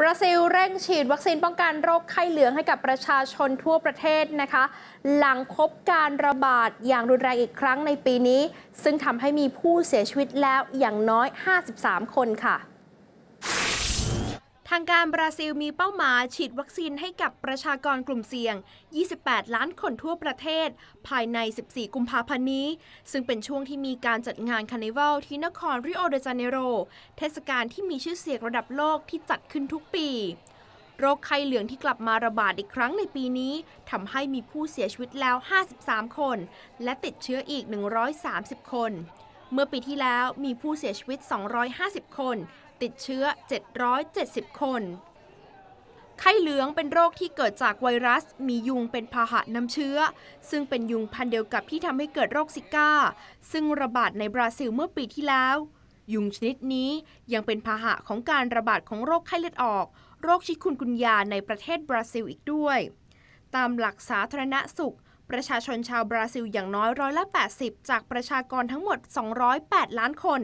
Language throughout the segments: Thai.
บราซิลเร่งฉีดวัคซีนป้องกันโรคไข้เหลืองให้กับประชาชนทั่วประเทศนะคะ หลังพบการระบาดอย่างรุนแรงอีกครั้งในปีนี้ ซึ่งทำให้มีผู้เสียชีวิตแล้วอย่างน้อย 53 คนค่ะทางการบราซิลมีเป้าหมายฉีดวัคซีนให้กับประชากรกลุ่มเสี่ยง 28 ล้านคนทั่วประเทศภายใน 14 กุมภาพันธ์นี้ ซึ่งเป็นช่วงที่มีการจัดงานคานิวัลที่นครริโอเดจาเนโร เทศกาลที่มีชื่อเสียงระดับโลกที่จัดขึ้นทุกปี โรคไข้เหลืองที่กลับมาระบาดอีกครั้งในปีนี้ทำให้มีผู้เสียชีวิตแล้ว 53 คน และติดเชื้ออีก 130 คนเมื่อปีที่แล้วมีผู้เสียชีวิต 250 คน ติดเชื้อ 770 คน ไข้เหลืองเป็นโรคที่เกิดจากไวรัส มียุงเป็นพาหะนำเชื้อ ซึ่งเป็นยุงพันเดียวกับที่ทำให้เกิดโรคซิก้า ซึ่งระบาดในบราซิลเมื่อปีที่แล้ว ยุงชนิดนี้ยังเป็นพาหะของการระบาดของโรคไข้เลือดออก โรคชิคุนกุนยาในประเทศบราซิลอีกด้วย ตามหลักสาธารณสุขประชาชนชาวบราซิลอย่างน้อยร้อยละ80 จากประชากรทั้งหมด 208 ล้านคน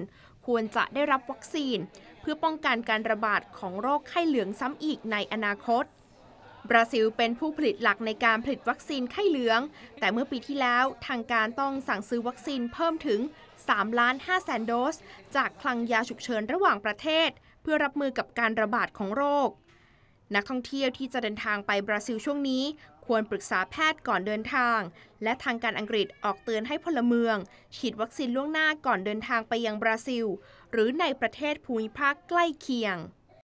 ควรจะได้รับวัคซีน เพื่อป้องกันการระบาดของโรคไข้เหลืองซ้ำอีกในอนาคต บราซิลเป็นผู้ผลิตหลักในการผลิตวัคซีนไข้เหลือง แต่เมื่อปีที่แล้วทางการต้องสั่งซื้อวัคซีนเพิ่มถึง3ล้าน5แสนโดส จากคลังยาฉุกเฉินระหว่างประเทศ เพื่อรับมือกับการระบาดของโรค นักท่องเที่ยวที่จะเดินทางไปบราซิลช่วงนี้ควรปรึกษาแพทย์ก่อนเดินทาง และทางการอังกฤษออกเตือนให้พลเมือง ฉีดวัคซีนล่วงหน้าก่อนเดินทางไปยังบราซิล หรือในประเทศภูมิภาคใกล้เคียง